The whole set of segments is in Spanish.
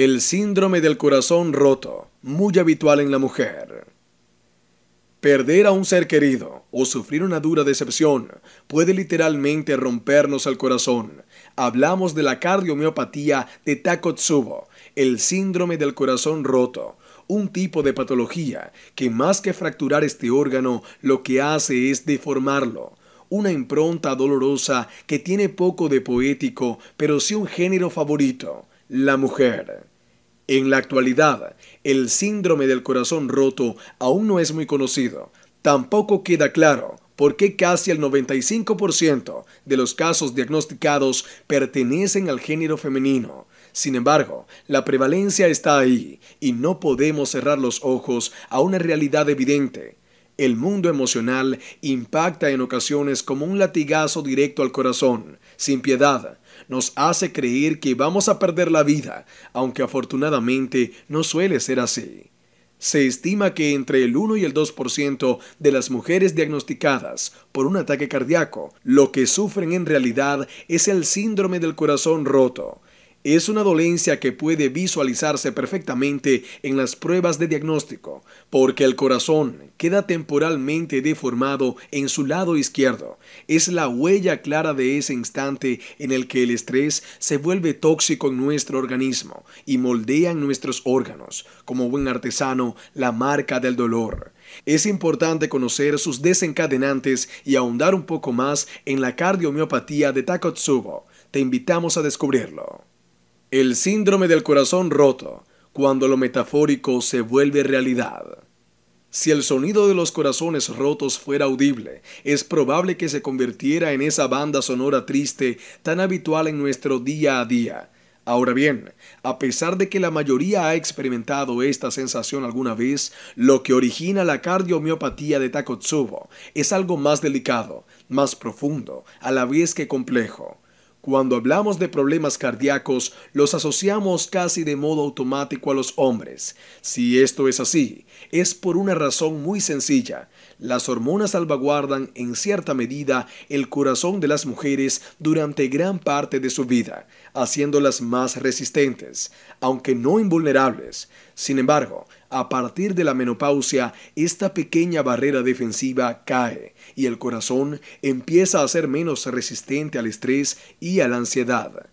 El síndrome del corazón roto, muy habitual en la mujer. Perder a un ser querido o sufrir una dura decepción puede literalmente rompernos el corazón. Hablamos de la cardiomiopatía de Takotsubo, el síndrome del corazón roto, un tipo de patología que más que fracturar este órgano lo que hace es deformarlo, una impronta dolorosa que tiene poco de poético, pero sí un género favorito, la mujer. En la actualidad, el síndrome del corazón roto aún no es muy conocido. Tampoco queda claro por qué casi el 95% de los casos diagnosticados pertenecen al género femenino. Sin embargo, la prevalencia está ahí y no podemos cerrar los ojos a una realidad evidente el mundo emocional impacta en ocasiones como un latigazo directo al corazón, sin piedad. Nos hace creer que vamos a perder la vida, aunque afortunadamente no suele ser así. Se estima que entre el 1 y el 2% de las mujeres diagnosticadas por un ataque cardíaco lo que sufren en realidad es el síndrome del corazón roto, es una dolencia que puede visualizarse perfectamente en las pruebas de diagnóstico, porque el corazón queda temporalmente deformado en su lado izquierdo. Es la huella clara de ese instante en el que el estrés se vuelve tóxico en nuestro organismo y moldea en nuestros órganos, como buen artesano, la marca del dolor. Es importante conocer sus desencadenantes y ahondar un poco más en la cardiomiopatía de Takotsubo. Te invitamos a descubrirlo. El síndrome del corazón roto, cuando lo metafórico se vuelve realidad. Si el sonido de los corazones rotos fuera audible, es probable que se convirtiera en esa banda sonora triste tan habitual en nuestro día a día. Ahora bien, a pesar de que la mayoría ha experimentado esta sensación alguna vez, lo que origina la cardiomiopatía de Takotsubo es algo más delicado, más profundo, a la vez que complejo. Cuando hablamos de problemas cardíacos, los asociamos casi de modo automático a los hombres. Si esto es así, es por una razón muy sencilla. Las hormonas salvaguardan en cierta medida el corazón de las mujeres durante gran parte de su vida, haciéndolas más resistentes, aunque no invulnerables. Sin embargo, a partir de la menopausia, esta pequeña barrera defensiva cae y el corazón empieza a ser menos resistente al estrés y a la ansiedad.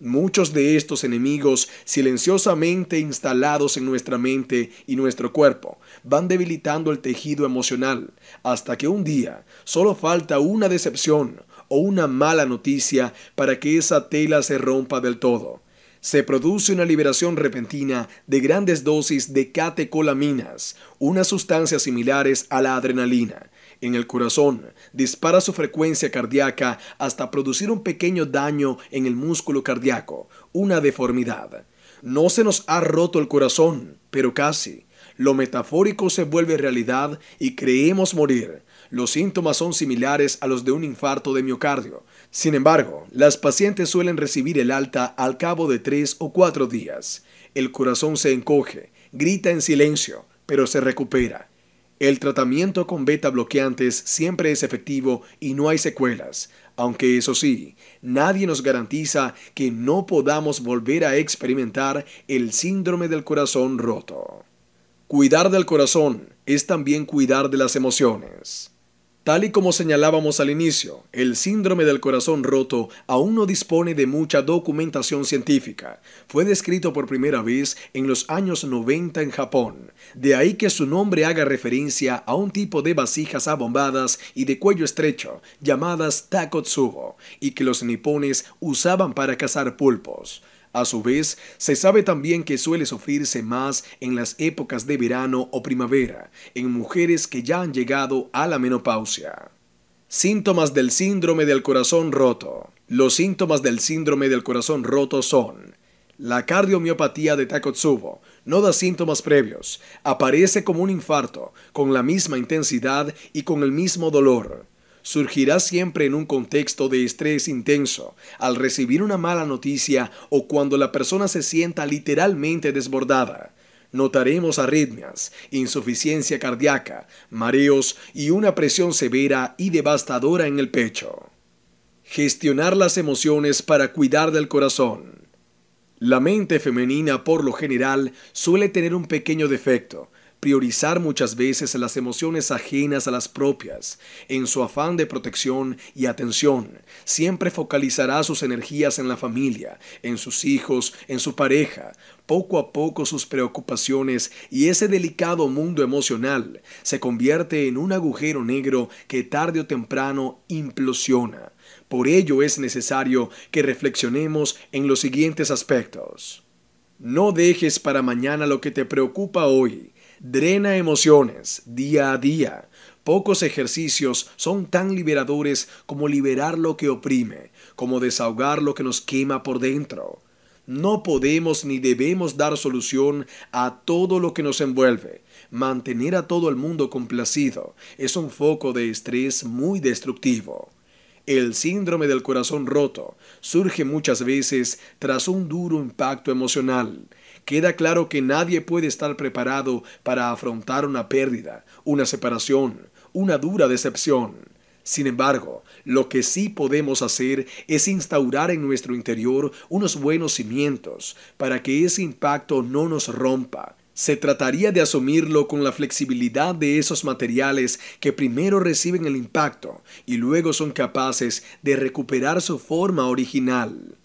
Muchos de estos enemigos silenciosamente instalados en nuestra mente y nuestro cuerpo van debilitando el tejido emocional hasta que un día solo falta una decepción o una mala noticia para que esa tela se rompa del todo se produce una liberación repentina de grandes dosis de catecolaminas, unas sustancias similares a la adrenalina. En el corazón dispara su frecuencia cardíaca hasta producir un pequeño daño en el músculo cardíaco, una deformidad. No se nos ha roto el corazón, pero casi. Lo metafórico se vuelve realidad y creemos morir, los síntomas son similares a los de un infarto de miocardio. Sin embargo, las pacientes suelen recibir el alta al cabo de tres o cuatro días. El corazón se encoge, grita en silencio, pero se recupera. El tratamiento con beta bloqueantes siempre es efectivo y no hay secuelas, aunque eso sí, nadie nos garantiza que no podamos volver a experimentar el síndrome del corazón roto. Cuidar del corazón es también cuidar de las emociones. Tal y como señalábamos al inicio, el síndrome del corazón roto aún no dispone de mucha documentación científica. Fue descrito por primera vez en los años 90 en Japón. De ahí que su nombre haga referencia a un tipo de vasijas abombadas y de cuello estrecho, llamadas takotsubo, y que los nipones usaban para cazar pulpos. A su vez, se sabe también que suele sufrirse más en las épocas de verano o primavera, en mujeres que ya han llegado a la menopausia. Síntomas del síndrome del corazón roto. Los síntomas del síndrome del corazón roto son la cardiomiopatía de Takotsubo no da síntomas previos, aparece como un infarto, con la misma intensidad y con el mismo dolor surgirá siempre en un contexto de estrés intenso, al recibir una mala noticia o cuando la persona se sienta literalmente desbordada. Notaremos arritmias, insuficiencia cardíaca, mareos y una presión severa y devastadora en el pecho. Gestionar las emociones para cuidar del corazón. La mente femenina por lo general suele tener un pequeño defecto, priorizar muchas veces las emociones ajenas a las propias, en su afán de protección y atención. Siempre focalizará sus energías en la familia, en sus hijos, en su pareja. Poco a poco sus preocupaciones y ese delicado mundo emocional se convierte en un agujero negro que tarde o temprano implosiona. Por ello es necesario que reflexionemos en los siguientes aspectos. No dejes para mañana lo que te preocupa hoy drena emociones día a día. Pocos ejercicios son tan liberadores como liberar lo que oprime, como desahogar lo que nos quema por dentro. No podemos ni debemos dar solución a todo lo que nos envuelve. Mantener a todo el mundo complacido es un foco de estrés muy destructivo. El síndrome del corazón roto surge muchas veces tras un duro impacto emocional. Queda claro que nadie puede estar preparado para afrontar una pérdida, una separación, una dura decepción. Sin embargo, lo que sí podemos hacer es instaurar en nuestro interior unos buenos cimientos para que ese impacto no nos rompa se trataría de asumirlo con la flexibilidad de esos materiales que primero reciben el impacto y luego son capaces de recuperar su forma original.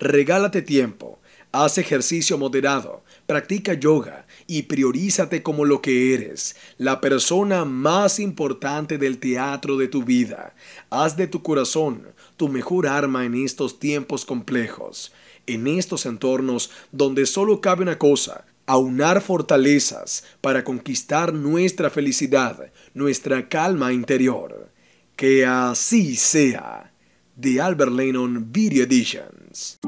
Regálate tiempo, haz ejercicio moderado, practica yoga y priorízate como lo que eres, la persona más importante del teatro de tu vida. Haz de tu corazón tu mejor arma en estos tiempos complejos en estos entornos donde solo cabe una cosa, aunar fortalezas para conquistar nuestra felicidad, nuestra calma interior. Que así sea. The Albert Lennon Video Editions.